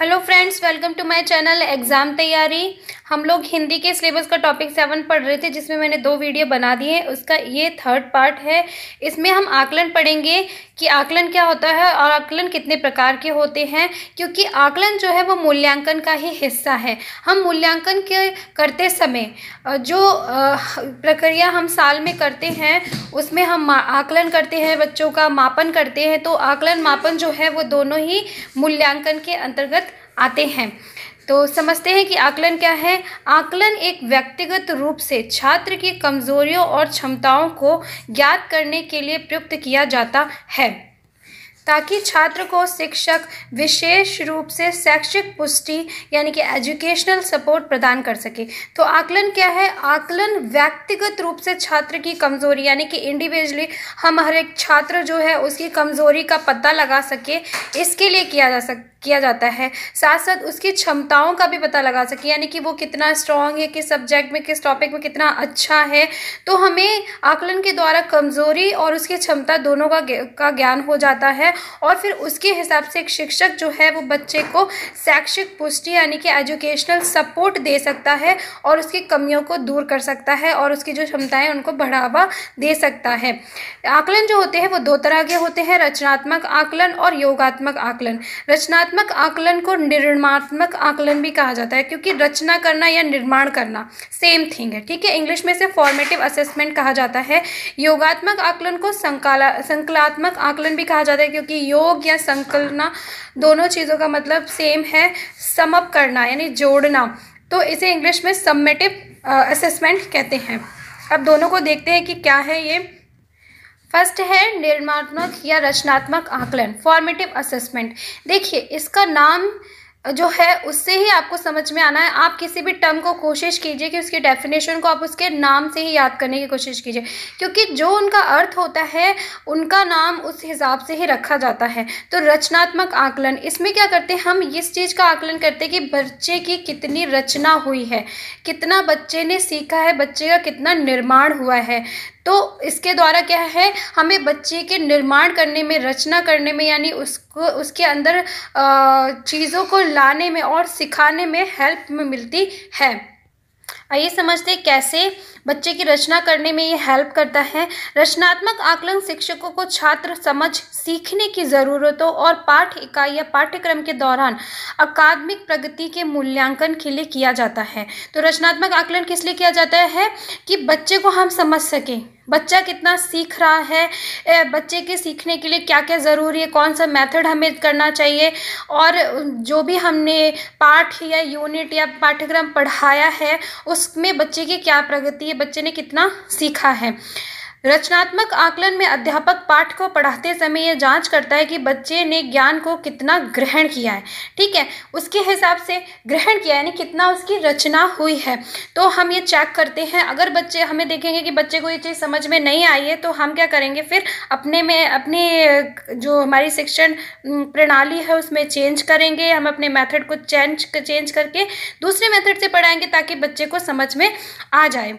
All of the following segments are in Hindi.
hello friends welcome to my channel exam तैयारी हम लोग हिंदी के सिलेबस का टॉपिक सेवन पढ़ रहे थे जिसमें मैंने दो वीडियो बना दिए हैं उसका ये थर्ड पार्ट है इसमें हम आकलन पढ़ेंगे कि आकलन क्या होता है और आकलन कितने प्रकार के होते हैं क्योंकि आकलन जो है वो मूल्यांकन का ही हिस्सा है हम मूल्यांकन के करते समय जो प्रक्रिया हम साल में करते हैं उसमें हम आकलन करते हैं बच्चों का मापन करते हैं तो आकलन मापन जो है वो दोनों ही मूल्यांकन के अंतर्गत आते हैं तो समझते हैं कि आकलन क्या है आकलन एक व्यक्तिगत रूप से छात्र की कमजोरियों और क्षमताओं को ज्ञात करने के लिए प्रयुक्त किया जाता है ताकि छात्र को शिक्षक विशेष रूप से शैक्षिक पुष्टि यानी कि एजुकेशनल सपोर्ट प्रदान कर सके तो आकलन क्या है आकलन व्यक्तिगत रूप से छात्र की कमजोरी यानी कि इंडिविजुअली हम हर एक छात्र जो है उसकी कमजोरी का पता लगा सके इसके लिए किया जा सकता किया जाता है साथ साथ उसकी क्षमताओं का भी पता लगा सके यानी कि वो कितना स्ट्रांग है किस सब्जेक्ट में किस टॉपिक में कितना अच्छा है तो हमें आकलन के द्वारा कमज़ोरी और उसकी क्षमता दोनों का का ज्ञान हो जाता है और फिर उसके हिसाब से एक शिक्षक जो है वो बच्चे को शैक्षिक पुष्टि यानी कि एजुकेशनल सपोर्ट दे सकता है और उसकी कमियों को दूर कर सकता है और उसकी जो क्षमताएँ उनको बढ़ावा दे सकता है आकलन जो होते हैं वो दो तरह के होते हैं रचनात्मक आकलन और योगात्मक आकलन रचनात्मक रचनात्मक आकलन को निर्माणात्मक आकलन भी कहा जाता है क्योंकि रचना करना या निर्माण करना सेम थिंग है ठीक है इंग्लिश में से फॉर्मेटिव असेसमेंट कहा जाता है योगात्मक आकलन को संकला संकलात्मक आकलन भी कहा जाता है क्योंकि योग या संकलना दोनों चीज़ों का मतलब सेम है समअप करना यानी जोड़ना तो इसे इंग्लिश में सम्मेटिव असेसमेंट कहते हैं अब दोनों को देखते हैं कि क्या है ये फर्स्ट है निर्माणात्मक या रचनात्मक आकलन फॉर्मेटिव असेसमेंट देखिए इसका नाम जो है उससे ही आपको समझ में आना है आप किसी भी टर्म को कोशिश कीजिए कि उसकी डेफिनेशन को आप उसके नाम से ही याद करने की कोशिश कीजिए क्योंकि जो उनका अर्थ होता है उनका नाम उस हिसाब से ही रखा जाता है तो रचनात्मक आकलन इसमें क्या करते हैं हम इस चीज़ का आकलन करते हैं कि बच्चे की कितनी रचना हुई है कितना बच्चे ने सीखा है बच्चे का कितना निर्माण हुआ है तो इसके द्वारा क्या है हमें बच्चे के निर्माण करने में रचना करने में यानी उसको उसके अंदर चीज़ों को लाने में और सिखाने में हेल्प में मिलती है आइए समझते हैं कैसे बच्चे की रचना करने में ये हेल्प करता है रचनात्मक आकलन शिक्षकों को छात्र समझ सीखने की ज़रूरतों और पाठ इकाई या पाठ्यक्रम के दौरान अकादमिक प्रगति के मूल्यांकन के लिए किया जाता है तो रचनात्मक आकलन किस लिए किया जाता है कि बच्चे को हम समझ सकें बच्चा कितना सीख रहा है बच्चे के सीखने के लिए क्या क्या ज़रूरी है कौन सा मेथड हमें करना चाहिए और जो भी हमने पाठ या यूनिट या पाठ्यक्रम पढ़ाया है उसमें बच्चे की क्या प्रगति है बच्चे ने कितना सीखा है रचनात्मक आकलन में अध्यापक पाठ को पढ़ाते समय यह जांच करता है कि बच्चे ने ज्ञान को कितना ग्रहण किया है ठीक है उसके हिसाब से ग्रहण किया यानी कितना उसकी रचना हुई है तो हम ये चेक करते हैं अगर बच्चे हमें देखेंगे कि बच्चे को ये चीज़ समझ में नहीं आई है तो हम क्या करेंगे फिर अपने में अपने जो हमारी शिक्षण प्रणाली है उसमें चेंज करेंगे हम अपने मैथड को चेंज चेंज करके दूसरे मैथड से पढ़ाएंगे ताकि बच्चे को समझ में आ जाए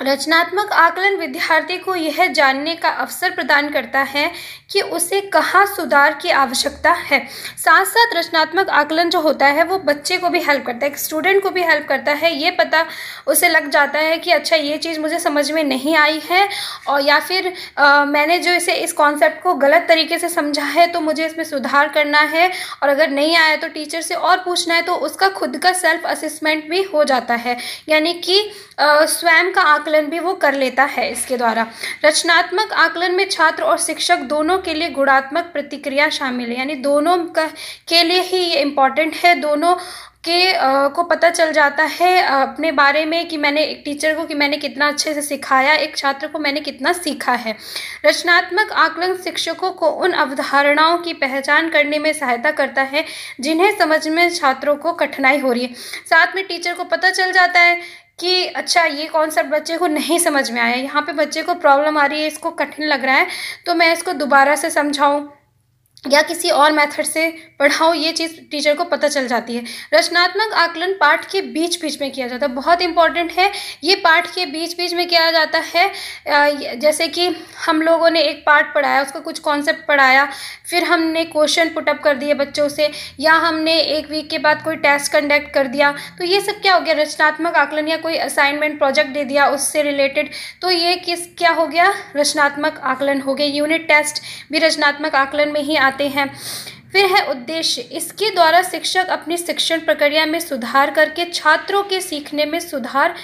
रचनात्मक आकलन विद्यार्थी को यह जानने का अवसर प्रदान करता है कि उसे कहाँ सुधार की आवश्यकता है साथ साथ रचनात्मक आकलन जो होता है वो बच्चे को भी हेल्प करता है स्टूडेंट को भी हेल्प करता है ये पता उसे लग जाता है कि अच्छा ये चीज़ मुझे समझ में नहीं आई है और या फिर आ, मैंने जो इसे इस कॉन्सेप्ट को गलत तरीके से समझा है तो मुझे इसमें सुधार करना है और अगर नहीं आया तो टीचर से और पूछना है तो उसका खुद का सेल्फ असेसमेंट भी हो जाता है यानी कि स्वयं का आकलन भी वो कर लेता है इसके द्वारा रचनात्मक आकलन में छात्र और शिक्षक दोनों के लिए गुणात्मक प्रतिक्रिया शामिल है यानी दोनों के लिए ही ये इम्पॉर्टेंट है दोनों के आ, को पता चल जाता है अपने बारे में कि मैंने एक टीचर को कि मैंने कितना अच्छे से सिखाया एक छात्र को मैंने कितना सीखा है रचनात्मक आकलन शिक्षकों को उन अवधारणाओं की पहचान करने में सहायता करता है जिन्हें समझ में छात्रों को कठिनाई हो रही है साथ में टीचर को पता चल जाता है कि अच्छा ये कॉन्सेप्ट बच्चे को नहीं समझ में आया यहाँ पे बच्चे को प्रॉब्लम आ रही है इसको कठिन लग रहा है तो मैं इसको दोबारा से समझाऊँ या किसी और मेथड से पढ़ाओ ये चीज़ टीचर को पता चल जाती है रचनात्मक आकलन पाठ के बीच बीच में किया जाता है बहुत इंपॉर्टेंट है ये पाठ के बीच बीच में किया जाता है जैसे कि हम लोगों ने एक पाठ पढ़ाया उसका कुछ कॉन्सेप्ट पढ़ाया फिर हमने क्वेश्चन पुटअप कर दिए बच्चों से या हमने एक वीक के बाद कोई टेस्ट कंडक्ट कर दिया तो ये सब क्या हो गया रचनात्मक आकलन या कोई असाइनमेंट प्रोजेक्ट दे दिया उससे रिलेटेड तो ये किस क्या हो गया रचनात्मक आकलन हो गया यूनिट टेस्ट भी रचनात्मक आकलन में ही आते हैं फिर है उद्देश्य इसके द्वारा शिक्षक अपनी शिक्षण प्रक्रिया में सुधार करके छात्रों के सीखने में सुधार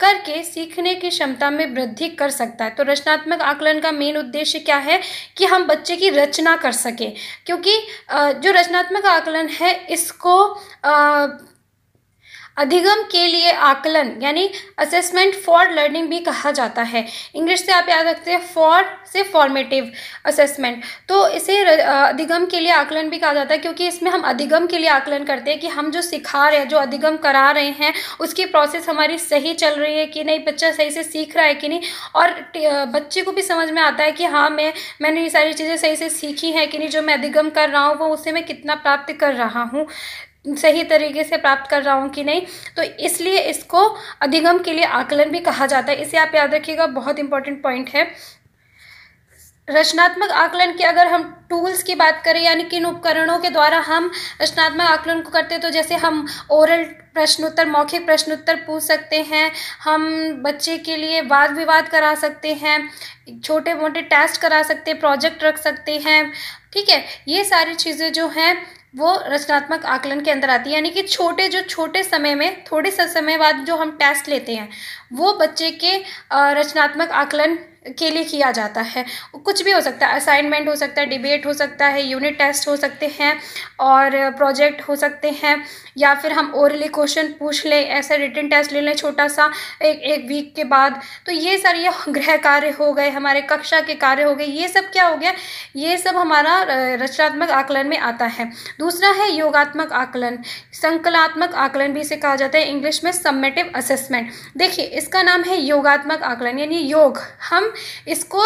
करके सीखने की क्षमता में वृद्धि कर सकता है तो रचनात्मक आकलन का मेन उद्देश्य क्या है कि हम बच्चे की रचना कर सकें क्योंकि जो रचनात्मक आकलन है इसको अधिगम के लिए आकलन यानी असेसमेंट फॉर लर्निंग भी कहा जाता है इंग्लिश से आप याद रखते हैं फॉर से फॉर्मेटिव असेसमेंट तो इसे अधिगम के लिए आकलन भी कहा जाता है क्योंकि इसमें हम अधिगम के लिए आकलन करते हैं कि हम जो सिखा रहे हैं जो अधिगम करा रहे हैं उसकी प्रोसेस हमारी सही चल रही है कि नहीं बच्चा सही से सीख रहा है कि नहीं और बच्चे को भी समझ में आता है कि हाँ मैं मैंने ये सारी चीज़ें सही से सीखी हैं कि नहीं जो मैं अधिगम कर रहा हूँ वो उसे मैं कितना प्राप्त कर रहा हूँ सही तरीके से प्राप्त कर रहा हूँ कि नहीं तो इसलिए इसको अधिगम के लिए आकलन भी कहा जाता है इसे आप याद रखिएगा बहुत इंपॉर्टेंट पॉइंट है रचनात्मक आकलन की अगर हम टूल्स की बात करें यानी किन उपकरणों के द्वारा हम रचनात्मक आकलन को करते हैं तो जैसे हम ओरल प्रश्नोत्तर मौखिक प्रश्नोत्तर पूछ सकते हैं हम बच्चे के लिए वाद विवाद करा सकते हैं छोटे मोटे टेस्ट करा सकते हैं प्रोजेक्ट रख सकते हैं ठीक है ये सारी चीज़ें जो हैं वो रचनात्मक आकलन के अंदर आती है यानी कि छोटे जो छोटे समय में थोड़े से समय बाद जो हम टेस्ट लेते हैं वो बच्चे के रचनात्मक आकलन के लिए किया जाता है कुछ भी हो सकता है असाइनमेंट हो सकता है डिबेट हो सकता है यूनिट टेस्ट हो सकते हैं और प्रोजेक्ट हो सकते हैं या फिर हम ओरली क्वेश्चन पूछ लें ऐसा रिटर्न टेस्ट ले लें छोटा सा एक एक वीक के बाद तो ये सारे ये गृह कार्य हो गए हमारे कक्षा के कार्य हो गए ये सब क्या हो गया ये सब हमारा रचनात्मक आकलन में आता है दूसरा है योगात्मक आकलन संकलात्मक आकलन भी इसे कहा जाता है इंग्लिश में सम्मेटिव असेसमेंट देखिए इसका नाम है योगात्मक आकलन यानी योग हम इसको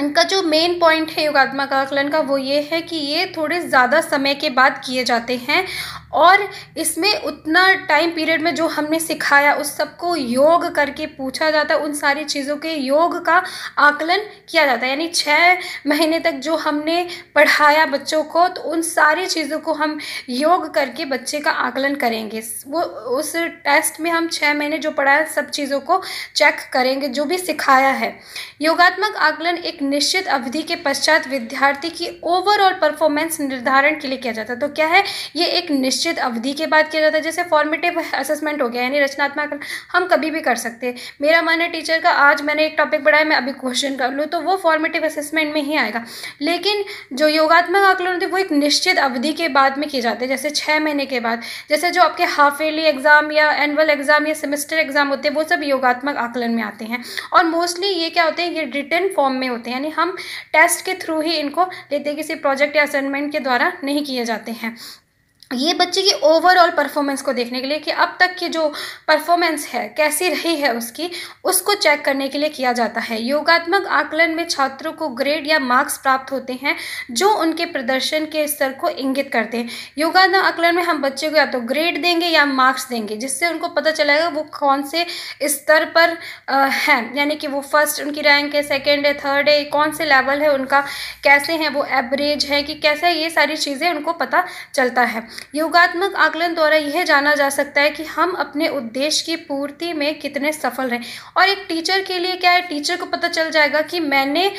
इनका जो मेन पॉइंट है का आकलन का वो ये है कि ये थोड़े ज़्यादा समय के बाद किए जाते हैं और इसमें उतना टाइम पीरियड में जो हमने सिखाया उस सबको योग करके पूछा जाता है उन सारी चीज़ों के योग का आकलन किया जाता है यानी छः महीने तक जो हमने पढ़ाया बच्चों को तो उन सारी चीज़ों को हम योग करके बच्चे का आकलन करेंगे वो उस टेस्ट में हम छः महीने जो पढ़ाया सब चीज़ों को चेक करेंगे जो भी सिखाया है योगात्मक आकलन एक निश्चित अवधि के पश्चात विद्यार्थी की ओवरऑल परफॉर्मेंस निर्धारण के लिए किया जाता है तो क्या है ये एक निश्चित निश्चित अवधि के बाद किया जाता है जैसे फॉर्मेटिव असेसमेंट हो गया यानी रचनात्मक हम कभी भी कर सकते हैं मेरा मानना टीचर का आज मैंने एक टॉपिक पढ़ाया मैं अभी क्वेश्चन कर लूँ तो वो फॉर्मेटिव असेसमेंट में ही आएगा लेकिन जो योगात्मक आकलन होते वो एक निश्चित अवधि के बाद में किए जाते हैं जैसे छः महीने के बाद जैसे जो आपके हाफ ईयरली एग्ज़ाम या एनुअल एग्ज़ाम या सेमेस्टर एग्ज़ाम होते हैं वो सब योगात्मक आकलन में आते हैं और मोस्टली ये क्या होते हैं ये रिटर्न फॉर्म में होते हैं यानी हम टेस्ट के थ्रू ही इनको लेते किसी प्रोजेक्ट या असाइनमेंट के द्वारा नहीं किए जाते हैं ये बच्चे की ओवरऑल परफॉर्मेंस को देखने के लिए कि अब तक की जो परफॉर्मेंस है कैसी रही है उसकी उसको चेक करने के लिए किया जाता है योगात्मक आकलन में छात्रों को ग्रेड या मार्क्स प्राप्त होते हैं जो उनके प्रदर्शन के स्तर को इंगित करते हैं योगात्मक आकलन में हम बच्चे को या तो ग्रेड देंगे या मार्क्स देंगे जिससे उनको पता चलेगा वो कौन से स्तर पर हैं यानी कि वो फर्स्ट उनकी रैंक है सेकेंड है थर्ड है कौन से लेवल है उनका कैसे हैं वो एवरेज है कि कैसे ये सारी चीज़ें उनको पता चलता है योगात्मक आकलन द्वारा यह जाना जा सकता है कि हम अपने उद्देश्य की पूर्ति में कितने सफल रहे और एक टीचर के लिए क्या है टीचर को पता चल जाएगा कि मैंने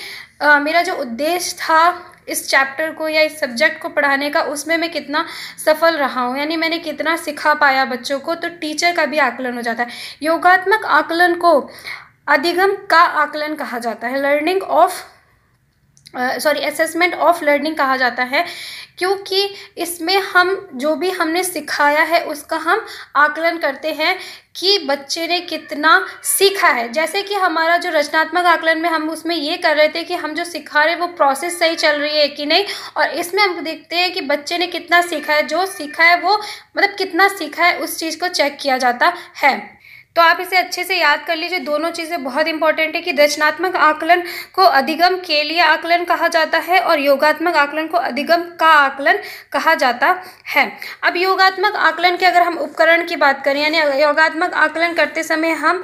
आ, मेरा जो उद्देश्य था इस चैप्टर को या इस सब्जेक्ट को पढ़ाने का उसमें मैं कितना सफल रहा हूँ यानी मैंने कितना सिखा पाया बच्चों को तो टीचर का भी आकलन हो जाता है योगात्मक आकलन को अधिगम का आकलन कहा जाता है learning of sorry assessment of learning कहा जाता है क्योंकि इसमें हम जो भी हमने सिखाया है उसका हम आकलन करते हैं कि बच्चे ने कितना सीखा है जैसे कि हमारा जो रचनात्मक आकलन में हम उसमें ये कर रहे थे कि हम जो सिखा रहे वो प्रोसेस सही चल रही है कि नहीं और इसमें हम देखते हैं कि बच्चे ने कितना सीखा है जो सीखा है वो मतलब कितना सीखा है उस चीज़ को चेक किया जाता है तो आप इसे अच्छे से याद कर लीजिए दोनों चीज़ें बहुत इंपॉर्टेंट है कि रचनात्मक आकलन को अधिगम के लिए आकलन कहा जाता है और योगात्मक आकलन को अधिगम का आकलन कहा जाता है अब योगात्मक आकलन के अगर हम उपकरण की बात करें यानी योगात्मक आकलन करते समय हम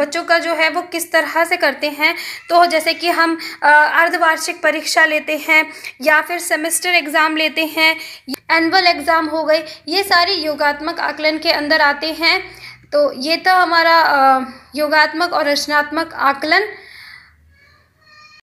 बच्चों का जो है वो किस तरह से करते हैं तो जैसे कि हम अर्धवार्षिक परीक्षा लेते हैं या फिर सेमेस्टर एग्ज़ाम लेते हैं एनअल एग्ज़ाम हो गए ये सारे योगात्मक आकलन के अंदर आते हैं तो ये था हमारा योगात्मक और रचनात्मक आकलन